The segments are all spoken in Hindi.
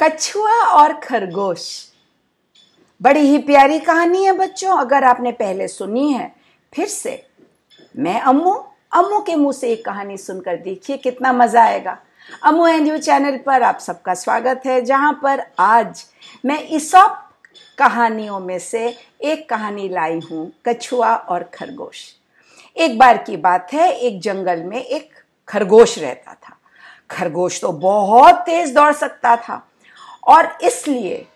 कछुआ और खरगोश बड़ी ही प्यारी कहानी है बच्चों अगर आपने पहले सुनी है फिर से मैं अम्मू अम्मू के मुंह से एक कहानी सुनकर देखिए कितना मजा आएगा अम्मू एंड यू चैनल पर आप सबका स्वागत है जहां पर आज मैं इसop कहानियों में से एक कहानी लाई हूं कछुआ और खरगोश एक बार की बात है एक जंगल में एक खरगोश रहता था खरगोश तो बहुत तेज दौड़ सकता था और इसलिए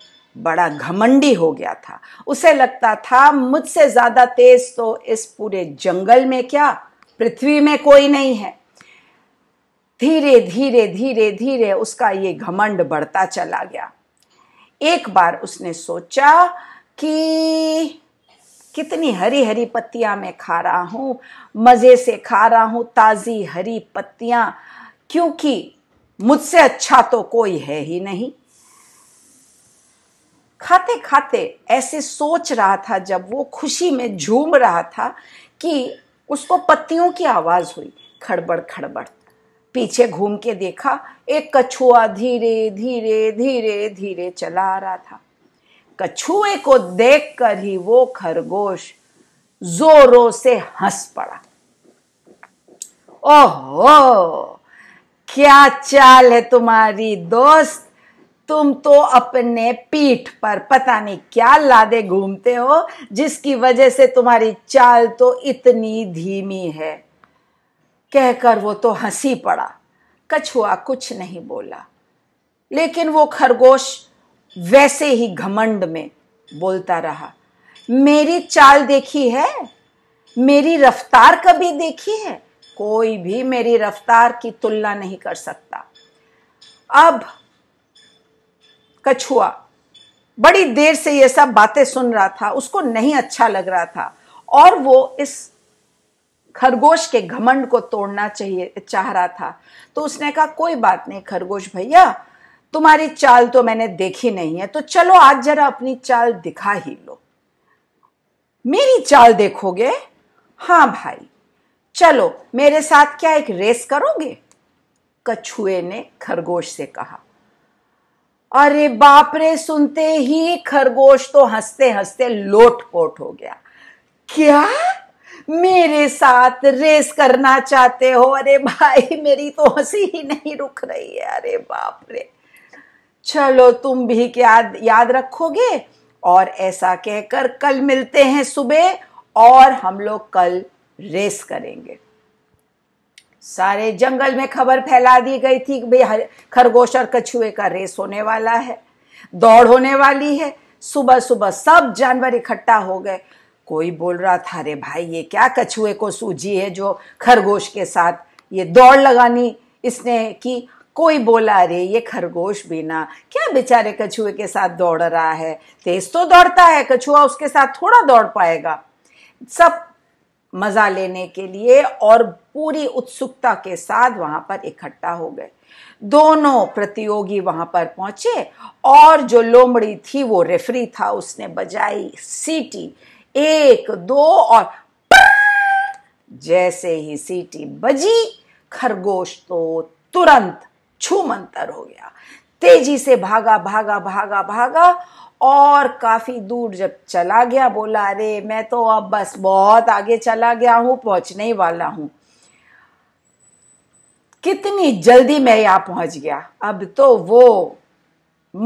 बड़ा घमंडी हो गया था उसे लगता था मुझसे ज्यादा तेज तो इस पूरे जंगल में क्या पृथ्वी में कोई नहीं है धीरे धीरे धीरे धीरे उसका ये घमंड बढ़ता चला गया एक बार उसने सोचा कि कितनी हरी हरी पत्तियां मैं खा रहा हूं मज़े से खा रहा हूं ताज़ी हरी पत्तियां क्योंकि मुझसे अच्छा तो कोई है ही नहीं खाते खाते ऐसे सोच रहा था जब वो खुशी में झूम रहा था कि उसको पत्तियों की आवाज़ हुई खड़बड़ खड़बड़ पीछे घूम के देखा एक कछुआ धीरे धीरे धीरे धीरे चला आ रहा था कछुए को देखकर ही वो खरगोश जोरों से हंस पड़ा ओहो क्या चाल है तुम्हारी दोस्त तुम तो अपने पीठ पर पता नहीं क्या लादे घूमते हो जिसकी वजह से तुम्हारी चाल तो इतनी धीमी है कहकर वो तो हंसी पड़ा कछुआ कुछ नहीं बोला लेकिन वो खरगोश वैसे ही घमंड में बोलता रहा मेरी चाल देखी है मेरी रफ्तार कभी देखी है कोई भी मेरी रफ्तार की तुलना नहीं कर सकता अब कछुआ बड़ी देर से ये सब बातें सुन रहा था उसको नहीं अच्छा लग रहा था और वो इस खरगोश के घमंड को तोड़ना चाहिए चाह रहा था तो उसने कहा कोई बात नहीं खरगोश भैया तुम्हारी चाल तो मैंने देखी नहीं है तो चलो आज जरा अपनी चाल दिखा ही लो मेरी चाल देखोगे हाँ भाई चलो मेरे साथ क्या एक रेस करोगे कछुए ने खरगोश से कहा अरे बाप रे सुनते ही खरगोश तो हंसते हंसते लोटपोट हो गया क्या मेरे साथ रेस करना चाहते हो अरे भाई मेरी तो हंसी ही नहीं रुक रही है अरे बाप रे चलो तुम भी याद याद रखोगे और ऐसा कहकर कल मिलते हैं सुबह और हम लोग कल रेस करेंगे सारे जंगल में खबर फैला दी गई थी कि भाई खरगोश और कछुए का रेस होने वाला है दौड़ होने वाली है सुबह सुबह सब जानवर इकट्ठा हो गए कोई बोल रहा था अरे भाई ये क्या कछुए को सूझी है जो खरगोश के साथ ये दौड़ लगानी इसने की कोई बोला अरे ये खरगोश बिना क्या बेचारे कछुए के साथ दौड़ रहा है तेज तो दौड़ता है कछुआ उसके साथ थोड़ा दौड़ पाएगा सब मज़ा लेने के लिए और पूरी उत्सुकता के साथ वहां पर इकट्ठा हो गए दोनों प्रतियोगी वहां पर पहुंचे और जो लोमड़ी थी वो रेफरी था उसने बजाई सीटी एक दो और जैसे ही सीटी बजी खरगोश तो तुरंत छूमंतर हो गया तेजी से भागा भागा भागा भागा और काफी दूर जब चला गया बोला अरे मैं तो अब बस बहुत आगे चला गया हूं पहुंचने ही वाला हूं कितनी जल्दी मैं यहां पहुंच गया अब तो वो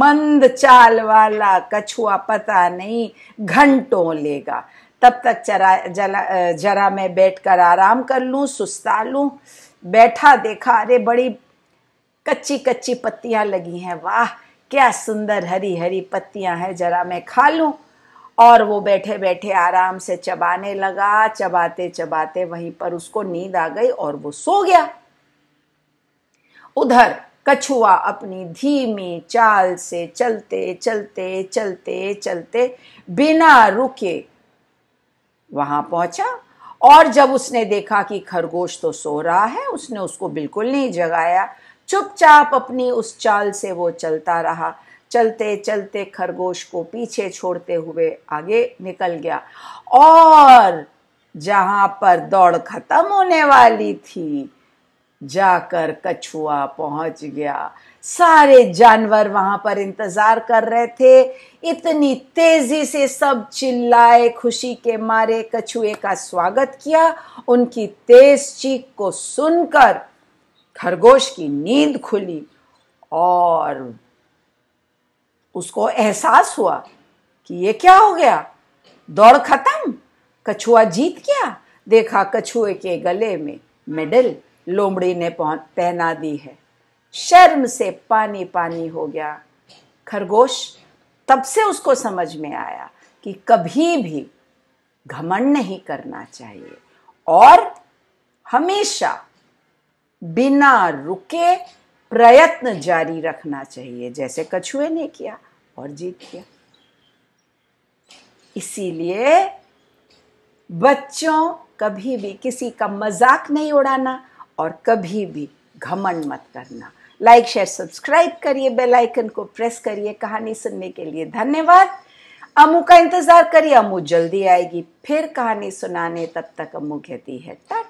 मंद चाल वाला कछुआ पता नहीं घंटों लेगा तब तक चरा जला जरा मैं बैठकर आराम कर लूं सुस्ता लूं बैठा देखा अरे बड़ी कच्ची कच्ची पत्तियां लगी हैं वाह क्या सुंदर हरी हरी पत्तियां हैं जरा मैं खा लूं और वो बैठे बैठे आराम से चबाने लगा चबाते चबाते वहीं पर उसको नींद आ गई और वो सो गया उधर कछुआ अपनी धीमी चाल से चलते चलते चलते चलते बिना रुके वहां पहुंचा और जब उसने देखा कि खरगोश तो सो रहा है उसने उसको बिल्कुल नहीं जगाया चुपचाप अपनी उस चाल से वो चलता रहा चलते चलते खरगोश को पीछे छोड़ते हुए आगे निकल गया और जहां पर दौड़ खत्म होने वाली थी जाकर कछुआ पहुंच गया सारे जानवर वहां पर इंतजार कर रहे थे इतनी तेजी से सब चिल्लाए खुशी के मारे कछुए का स्वागत किया उनकी तेज चीख को सुनकर खरगोश की नींद खुली और उसको एहसास हुआ कि ये क्या हो गया दौड़ खत्म कछुआ जीत गया देखा कछुए के गले में मेडल लोमड़ी ने पहना दी है शर्म से पानी पानी हो गया खरगोश तब से उसको समझ में आया कि कभी भी घमंड नहीं करना चाहिए और हमेशा बिना रुके प्रयत्न जारी रखना चाहिए जैसे कछुए ने किया और जीत किया इसीलिए बच्चों कभी भी किसी का मजाक नहीं उड़ाना और कभी भी घमंड मत करना लाइक शेयर सब्सक्राइब करिए बेल आइकन को प्रेस करिए कहानी सुनने के लिए धन्यवाद अमू का इंतजार करिए अमू जल्दी आएगी फिर कहानी सुनाने तब तक अमू कहती है टाटा